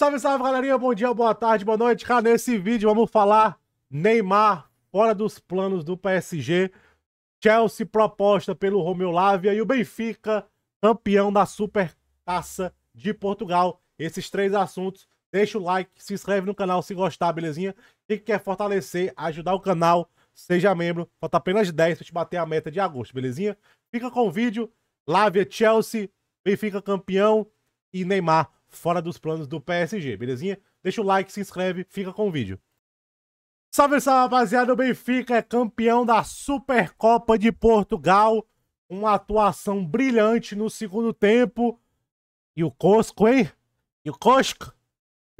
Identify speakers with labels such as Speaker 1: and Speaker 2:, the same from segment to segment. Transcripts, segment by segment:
Speaker 1: Salve, salve, galerinha. Bom dia, boa tarde, boa noite. Cara, nesse vídeo vamos falar Neymar fora dos planos do PSG, Chelsea proposta pelo Romeu Lávia e o Benfica campeão da Supertaça de Portugal. Esses três assuntos. Deixa o like, se inscreve no canal se gostar, belezinha? E quer fortalecer, ajudar o canal, seja membro. Falta apenas 10 pra te bater a meta de agosto, belezinha? Fica com o vídeo. Lávia, Chelsea, Benfica campeão e Neymar fora dos planos do PSG, belezinha? Deixa o like, se inscreve, fica com o vídeo. Salve, salve, rapaziada! O Benfica é campeão da Supercopa de Portugal. Uma atuação brilhante no segundo tempo. E o Cosco, hein? E o Cosco? O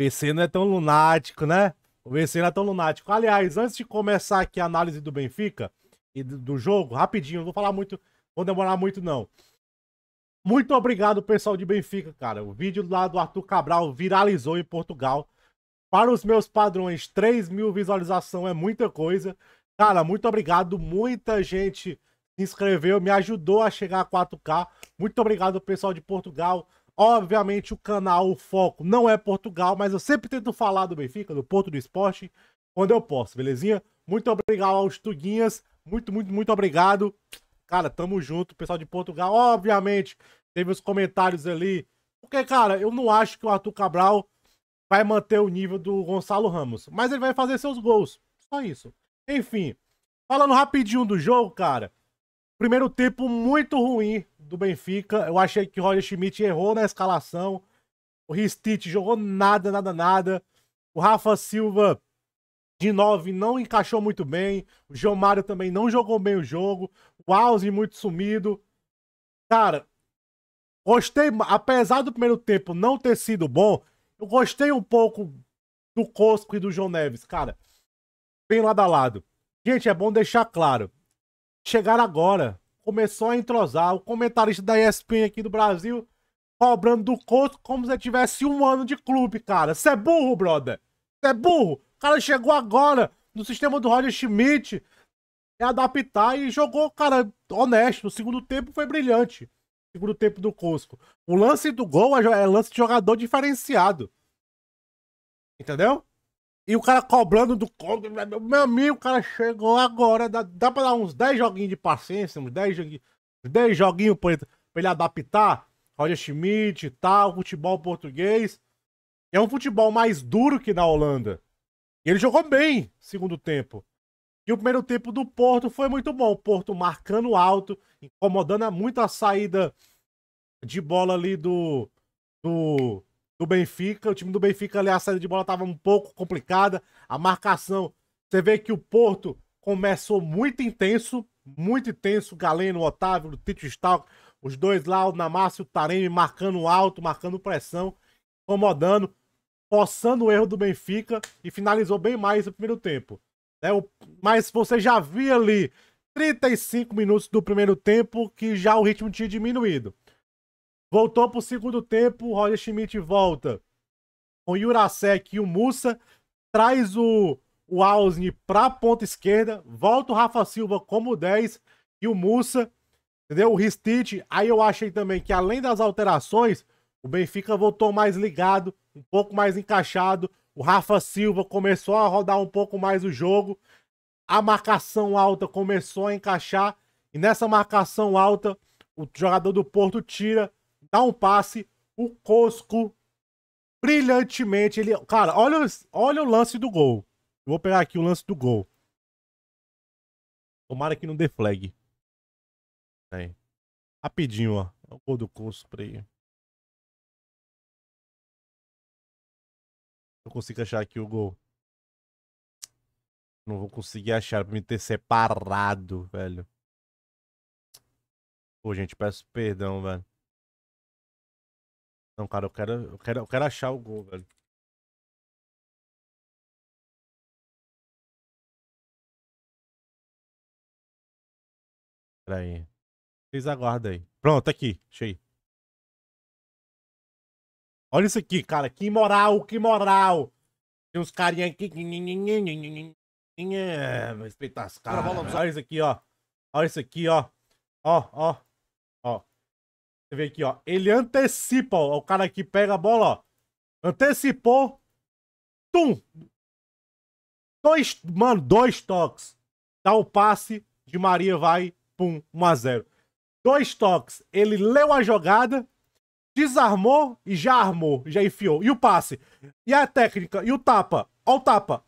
Speaker 1: BC não é tão lunático, né? O BC não é tão lunático. Aliás, antes de começar aqui a análise do Benfica e do jogo, rapidinho, não vou falar muito, vou demorar muito não. Muito obrigado, pessoal de Benfica, cara. O vídeo lá do Arthur Cabral viralizou em Portugal. Para os meus padrões, 3 mil visualizações é muita coisa. Cara, muito obrigado. Muita gente se inscreveu, me ajudou a chegar a 4K. Muito obrigado, pessoal de Portugal. Obviamente, o canal, o foco não é Portugal, mas eu sempre tento falar do Benfica, do Porto do Esporte, quando eu posso, belezinha? Muito obrigado aos Tuguinhas. Muito, muito, muito obrigado. Cara, tamo junto, pessoal de Portugal. Obviamente, teve os comentários ali. Porque, cara, eu não acho que o Arthur Cabral vai manter o nível do Gonçalo Ramos. Mas ele vai fazer seus gols. Só isso. Enfim, falando rapidinho do jogo, cara. Primeiro tempo muito ruim do Benfica. Eu achei que o Roger Schmidt errou na escalação. O Ristich jogou nada, nada, nada. O Rafa Silva de 9 não encaixou muito bem. O João Mário também não jogou bem o jogo. Quase muito sumido. Cara, gostei, apesar do primeiro tempo não ter sido bom, eu gostei um pouco do Cosco e do João Neves, cara. Bem lado a lado. Gente, é bom deixar claro. Chegaram agora, começou a entrosar o comentarista da ESPN aqui do Brasil cobrando do Cosco como se tivesse um ano de clube, cara. Você é burro, brother. Você é burro. O cara chegou agora no sistema do Roger Schmidt, é adaptar e jogou, cara, honesto. No segundo tempo foi brilhante. segundo tempo do Cosco. O lance do gol é, é lance de jogador diferenciado. Entendeu? E o cara cobrando do Cosco. Meu amigo, o cara chegou agora. Dá, dá pra dar uns 10 joguinhos de paciência, uns 10 joguinhos, 10 joguinhos pra, ele, pra ele adaptar. Roger Schmidt e tal, futebol português. É um futebol mais duro que na Holanda. E ele jogou bem segundo tempo. E o primeiro tempo do Porto foi muito bom. O Porto marcando alto, incomodando muito a saída de bola ali do, do, do Benfica. O time do Benfica ali, a saída de bola estava um pouco complicada. A marcação. Você vê que o Porto começou muito intenso, muito intenso. Galeno, Otávio, Tito Stalk, os dois lá, o Namácio e o Taremi, marcando alto, marcando pressão, incomodando, forçando o erro do Benfica e finalizou bem mais o primeiro tempo. Né? Mas você já via ali 35 minutos do primeiro tempo que já o ritmo tinha diminuído. Voltou para o segundo tempo, o Roger Schmidt volta com o Jurasek e o Mussa, traz o, o Ausni para a ponta esquerda, volta o Rafa Silva como 10 e o Mussa, entendeu? O Ristich, aí eu achei também que além das alterações, o Benfica voltou mais ligado, um pouco mais encaixado, o Rafa Silva começou a rodar um pouco mais o jogo. A marcação alta começou a encaixar. E nessa marcação alta, o jogador do Porto tira, dá um passe. O Cosco, brilhantemente, ele. Cara, olha, olha o lance do gol. Eu vou pegar aqui o lance do gol. Tomara que não dê flag. Aí. Rapidinho, ó. É o gol do Cosco, ele. Não consigo achar aqui o gol. Não vou conseguir achar pra me ter separado, velho. Pô, gente, peço perdão, velho. Não, cara, eu quero, eu quero, eu quero achar o gol, velho. Pera aí. Vocês aguardam aí. Pronto, tá aqui. Achei. Olha isso aqui, cara. Que moral, que moral. Tem uns carinha aqui. É, respeitar as caras. Olha isso aqui, ó. Olha isso aqui, ó. Ó, ó. Ó. Você vê aqui, ó. Ele antecipa, ó. O cara aqui pega a bola, ó. Antecipou. Tum! Dois, mano, dois toques. Dá o passe. De Maria vai, pum, 1x0. Dois toques. Ele leu a jogada Desarmou e já armou, já enfiou. E o passe? E a técnica? E o tapa? Olha o tapa.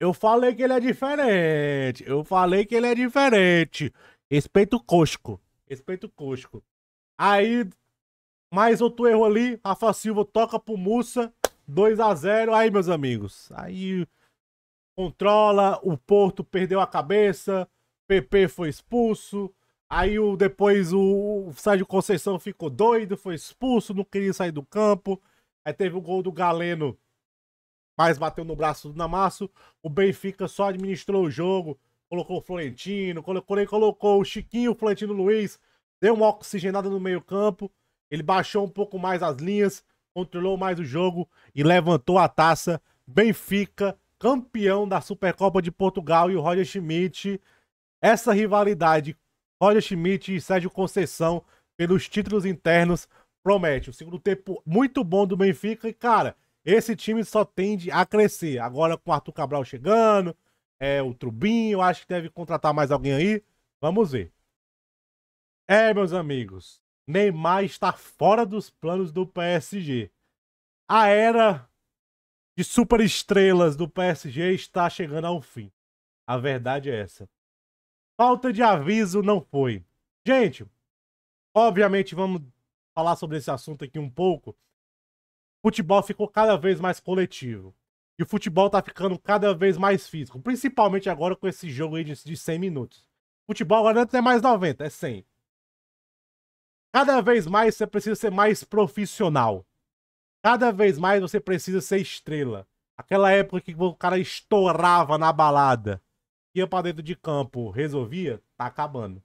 Speaker 1: Eu falei que ele é diferente. Eu falei que ele é diferente. Respeito o Cosco. Respeito o Cosco. Aí, mais outro erro ali. Rafa Silva toca pro Mussa. 2 a 0 Aí, meus amigos. Aí, controla. O Porto perdeu a cabeça. PP foi expulso. Aí o, depois o, o Sérgio Conceição ficou doido, foi expulso, não queria sair do campo. Aí teve o gol do Galeno, mas bateu no braço do Namasso. O Benfica só administrou o jogo, colocou o Florentino, colocou, colocou o Chiquinho, o Florentino Luiz, deu uma oxigenada no meio-campo. Ele baixou um pouco mais as linhas, controlou mais o jogo e levantou a taça. Benfica, campeão da Supercopa de Portugal e o Roger Schmidt. Essa rivalidade Roger Schmidt e Sérgio Conceição pelos títulos internos promete. O segundo tempo muito bom do Benfica e, cara, esse time só tende a crescer. Agora com o Arthur Cabral chegando, é o Trubinho, acho que deve contratar mais alguém aí. Vamos ver. É, meus amigos, Neymar está fora dos planos do PSG. A era de superestrelas do PSG está chegando ao fim. A verdade é essa. Falta de aviso não foi. Gente, obviamente vamos falar sobre esse assunto aqui um pouco. O futebol ficou cada vez mais coletivo. E o futebol tá ficando cada vez mais físico, principalmente agora com esse jogo aí de 100 minutos. O futebol agora não é mais 90, é 100. Cada vez mais você precisa ser mais profissional. Cada vez mais você precisa ser estrela. Aquela época que o cara estourava na balada ia para dentro de campo, resolvia, tá acabando.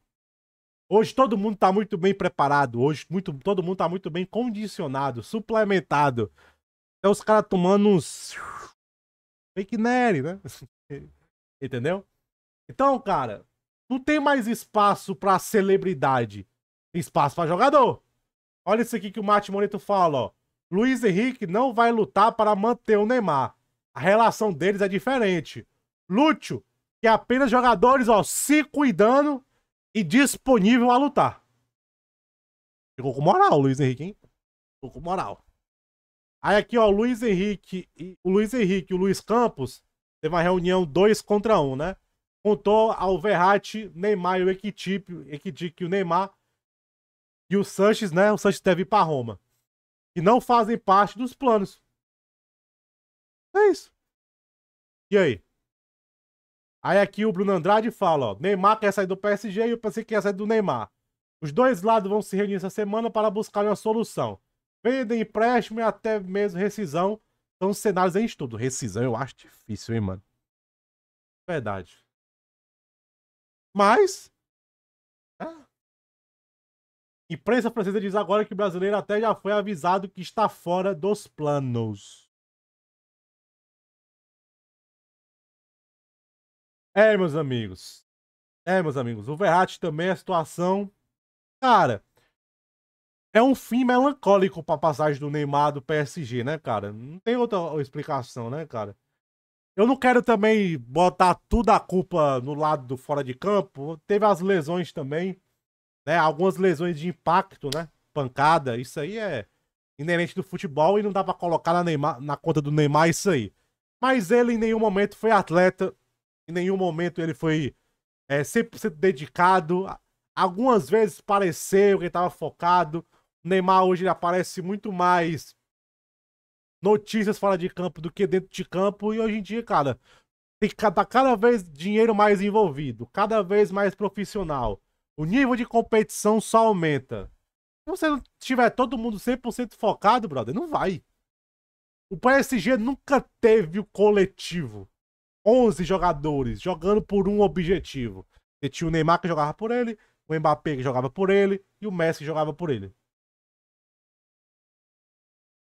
Speaker 1: Hoje todo mundo tá muito bem preparado, hoje muito, todo mundo tá muito bem condicionado, suplementado. Então os caras tomando uns fake nerd, né? Entendeu? Então, cara, não tem mais espaço pra celebridade. Tem espaço pra jogador. Olha isso aqui que o Mate Moreto fala, ó. Luiz Henrique não vai lutar para manter o Neymar. A relação deles é diferente. Lúcio que é apenas jogadores, ó, se cuidando e disponível a lutar. Ficou com moral, Luiz Henrique, hein? Ficou com moral. Aí aqui, ó, o Luiz Henrique e o Luiz Henrique e o Luiz Campos teve uma reunião 2 contra 1, um, né? Contou ao Verratti, Neymar e o Equitique, Equitique o Neymar e o Sanches, né? O Sanches deve ir pra Roma. Que não fazem parte dos planos. É isso. E aí? Aí aqui o Bruno Andrade fala, ó, Neymar quer sair do PSG e o PSG quer sair do Neymar. Os dois lados vão se reunir essa semana para buscar uma solução. Vendem empréstimo e até mesmo rescisão. São cenários em estudo. Rescisão eu acho difícil, hein, mano? Verdade. Mas. É. Imprensa francesa diz agora que o brasileiro até já foi avisado que está fora dos planos. É, meus amigos. É, meus amigos. O Verratti também, a situação. Cara, é um fim melancólico pra passagem do Neymar do PSG, né, cara? Não tem outra explicação, né, cara? Eu não quero também botar toda a culpa no lado do fora de campo. Teve as lesões também, né? Algumas lesões de impacto, né? Pancada. Isso aí é inerente do futebol e não dá pra colocar na, Neymar, na conta do Neymar isso aí. Mas ele em nenhum momento foi atleta em nenhum momento ele foi é, 100% dedicado. Algumas vezes pareceu que estava focado. O Neymar hoje ele aparece muito mais notícias fora de campo do que dentro de campo. E hoje em dia, cara, tem cada, tá cada vez dinheiro mais envolvido, cada vez mais profissional. O nível de competição só aumenta. Se você não tiver todo mundo 100% focado, brother, não vai. O PSG nunca teve o coletivo. 11 jogadores jogando por um objetivo. Você tinha o Neymar que jogava por ele, o Mbappé que jogava por ele e o Messi que jogava por ele.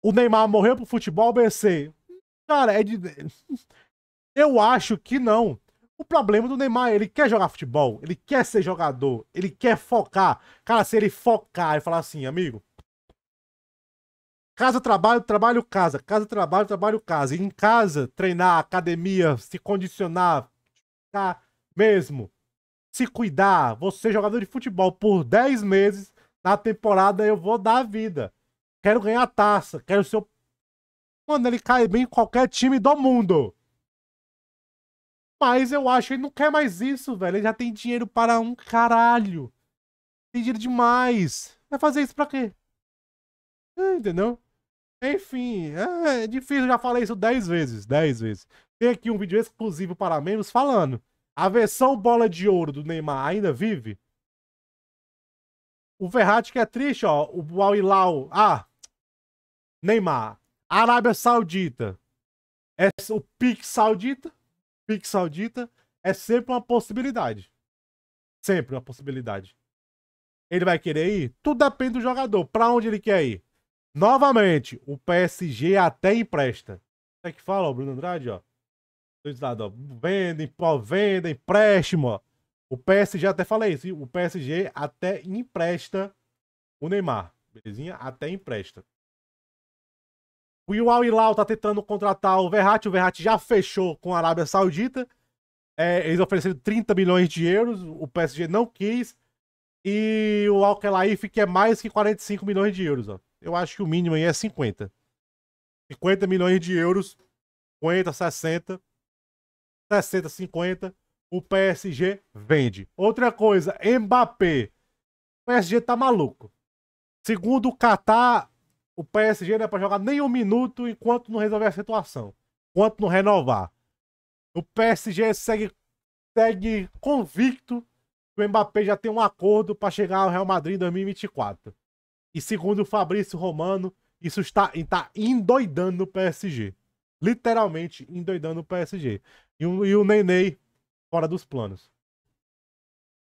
Speaker 1: O Neymar morreu pro futebol, BC. Cara, é de... Eu acho que não. O problema do Neymar é ele quer jogar futebol, ele quer ser jogador, ele quer focar. Cara, se ele focar e falar assim, amigo, Casa, trabalho, trabalho, casa. Casa, trabalho, trabalho, casa. E em casa, treinar, academia, se condicionar, ficar mesmo. Se cuidar. Você, jogador de futebol, por 10 meses na temporada, eu vou dar a vida. Quero ganhar a taça. Quero ser o. Mano, ele cai bem em qualquer time do mundo. Mas eu acho que ele não quer mais isso, velho. Ele já tem dinheiro para um caralho. Tem dinheiro demais. Vai fazer isso pra quê? É, entendeu? Enfim, é, é difícil, já falei isso 10 vezes, 10 vezes. Tem aqui um vídeo exclusivo para membros falando. A versão bola de ouro do Neymar ainda vive? O Verratti que é triste, ó. O Al Hilal. Ah, Neymar. Arábia Saudita. É, o pique saudita. Pique saudita é sempre uma possibilidade. Sempre uma possibilidade. Ele vai querer ir? Tudo depende do jogador. para onde ele quer ir? Novamente, o PSG até empresta. Como é que fala, ó, Bruno Andrade, ó? Dois lados, ó. Vendem, venda, empréstimo, ó. O PSG, até fala isso, o PSG até empresta o Neymar. Belezinha? Até empresta. O Al Hilal tá tentando contratar o Verratti. O Verratti já fechou com a Arábia Saudita. É, eles ofereceram 30 milhões de euros. O PSG não quis. E o al que quer é mais que 45 milhões de euros, ó eu acho que o mínimo aí é 50. 50 milhões de euros, 50, 60, 60, 50, o PSG vende. Outra coisa, Mbappé. O PSG tá maluco. Segundo o Qatar, o PSG não é pra jogar nem um minuto enquanto não resolver a situação. Enquanto não renovar. O PSG segue, segue convicto que o Mbappé já tem um acordo para chegar ao Real Madrid em 2024. E segundo o Fabrício Romano, isso está, está endoidando o PSG. Literalmente endoidando o PSG. E, o, e o Nenê fora dos planos.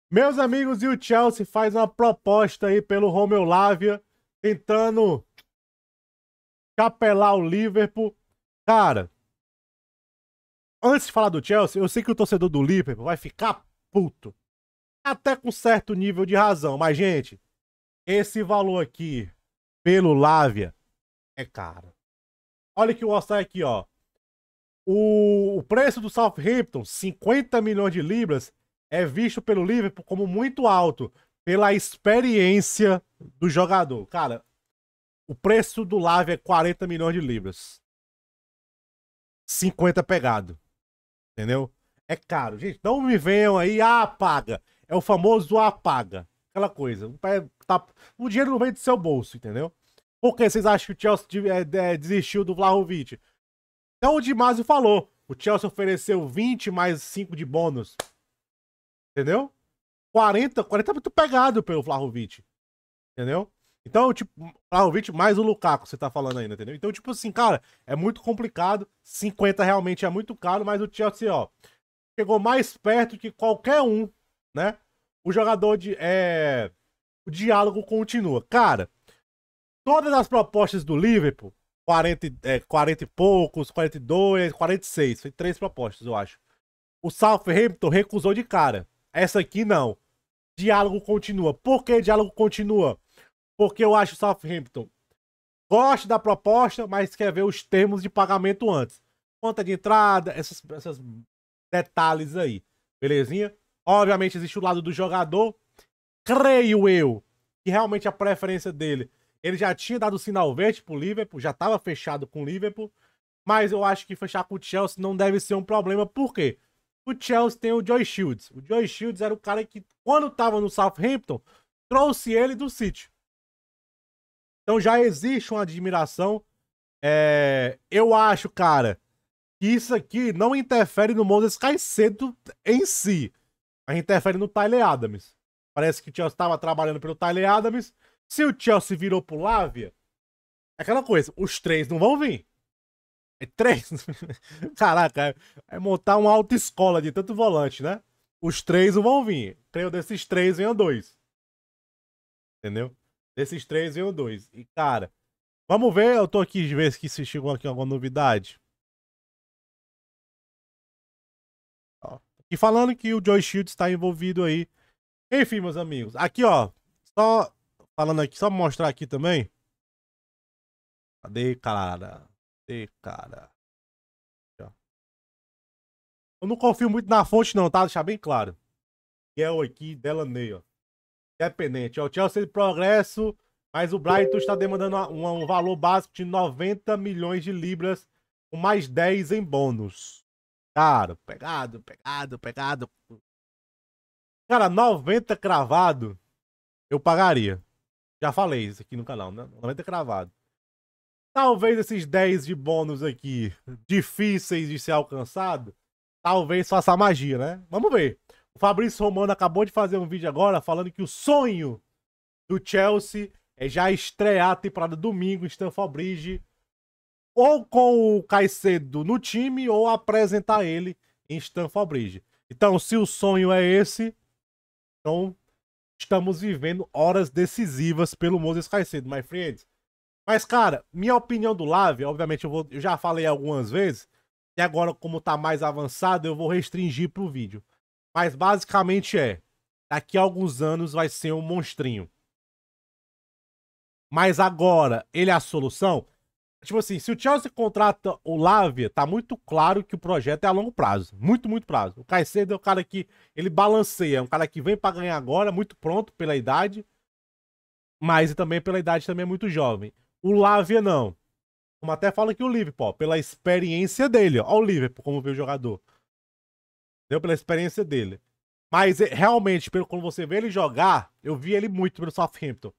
Speaker 1: Meus amigos, e o Chelsea faz uma proposta aí pelo Romeu Lávia, tentando capelar o Liverpool. Cara, antes de falar do Chelsea, eu sei que o torcedor do Liverpool vai ficar puto. Até com certo nível de razão, mas gente, esse valor aqui, pelo Lávia, é caro. Olha que o all aqui, ó. O, o preço do Southampton, 50 milhões de libras, é visto pelo Liverpool como muito alto pela experiência do jogador. Cara, o preço do Lávia é 40 milhões de libras. 50 pegado. Entendeu? É caro. Gente, não me venham aí, ah, apaga. É o famoso apaga. Ah, aquela coisa. Tá, o dinheiro não vem do seu bolso, entendeu? Por que vocês acham que o Chelsea é, é, desistiu do Vlahovic? É o Dimásio falou. O Chelsea ofereceu 20 mais 5 de bônus. Entendeu? 40, 40 é muito pegado pelo Vlahovic. Entendeu? Então, tipo, Vlahovic mais o Lukaku, você tá falando ainda, entendeu? Então, tipo assim, cara, é muito complicado. 50 realmente é muito caro, mas o Chelsea, ó, chegou mais perto que qualquer um, né? o jogador de. É, o diálogo continua. Cara, todas as propostas do Liverpool, 40, é, 40 e poucos, 42, 46, foi três propostas, eu acho. O Southampton recusou de cara. Essa aqui não. Diálogo continua. Por que diálogo continua? Porque eu acho o Southampton gosta da proposta, mas quer ver os termos de pagamento antes. Conta de entrada, esses, esses detalhes aí. Belezinha? Obviamente existe o lado do jogador. Creio eu que realmente a preferência dele. Ele já tinha dado sinal verde pro Liverpool, já estava fechado com o Liverpool. Mas eu acho que fechar com o Chelsea não deve ser um problema, por quê? O Chelsea tem o Joy Shields. O Joy Shields era o cara que, quando estava no Southampton, trouxe ele do City. Então já existe uma admiração. É... Eu acho, cara, que isso aqui não interfere no Moses Caicedo em si. A gente interfere tá no Tyler Adams. Parece que o Chelsea estava trabalhando pelo Tyler Adams. Se o Chelsea virou pro Lávia, é aquela coisa, os três não vão vir. É três. Caraca, é montar uma autoescola de tanto volante, né? Os três não vão vir. Creio desses três venham dois. Entendeu? Desses três venham dois. E, cara, vamos ver. Eu tô aqui de vez que se chegou aqui alguma novidade. E falando que o Joy Shield está envolvido aí. Enfim, meus amigos, aqui ó, só falando aqui, só mostrar aqui também. Cadê, cara? Cadê, cara? Aqui, ó. Eu não confio muito na fonte não, tá? Deixar bem claro. Que é o aqui Delaney, ó. Independente, ó. O Chelsea de progresso, mas o Brighton está demandando um, um valor básico de 90 milhões de libras, com mais 10 em bônus. Cara, pegado, pegado, pegado. Cara, 90 cravado eu pagaria. Já falei isso aqui no canal, né? 90 cravado. Talvez esses 10 de bônus aqui, difíceis de ser alcançado, talvez faça magia, né? Vamos ver. O Fabrício Romano acabou de fazer um vídeo agora falando que o sonho do Chelsea é já estrear a temporada domingo em Stamford Bridge ou com o Caicedo no time ou apresentar ele em Stanford Bridge. Então, se o sonho é esse, então estamos vivendo horas decisivas pelo Moses Caicedo, my friends. Mas, cara, minha opinião do Lave, obviamente eu, vou, eu já falei algumas vezes, e agora, como tá mais avançado, eu vou restringir pro vídeo. Mas basicamente é: daqui a alguns anos vai ser um monstrinho. Mas agora, ele é a solução? Tipo assim, se o Chelsea contrata o Lávia, tá muito claro que o projeto é a longo prazo. Muito, muito prazo. O Caicedo é um cara que ele balanceia, é um cara que vem para ganhar agora, muito pronto pela idade, mas também pela idade também é muito jovem. O Lávia não. Como até fala que o Liverpool, ó, pela experiência dele, ó, ó o Liverpool como veio o jogador. Deu pela experiência dele. Mas é, realmente, pelo quando você vê ele jogar, eu vi ele muito pelo Southampton.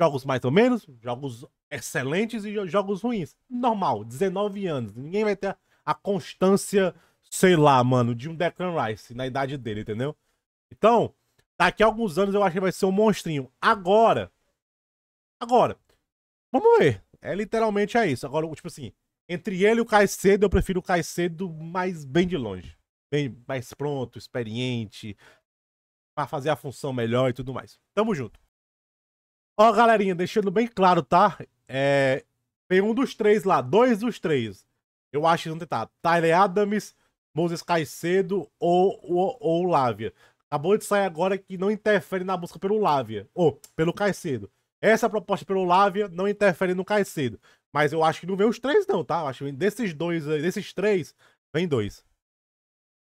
Speaker 1: Jogos mais ou menos, jogos excelentes e jogos ruins. Normal, 19 anos. Ninguém vai ter a constância, sei lá, mano, de um Declan Rice na idade dele, entendeu? Então, daqui a alguns anos eu acho que vai ser um monstrinho. Agora, agora, vamos ver. É literalmente é isso. Agora, tipo assim, entre ele e o Caicedo, eu prefiro o Caicedo mais bem de longe. Bem mais pronto, experiente, para fazer a função melhor e tudo mais. Tamo junto. Ó, galerinha, deixando bem claro, tá? É, tem um dos três lá, dois dos três. Eu acho que vão tentar. Tyler Adams, Moses Caicedo ou, ou, ou Lávia. Acabou de sair agora que não interfere na busca pelo Lávia. Ou pelo Caicedo. Essa proposta pelo Lávia não interfere no Caicedo. Mas eu acho que não vem os três, não, tá? Eu acho que desses dois, desses três, vem dois.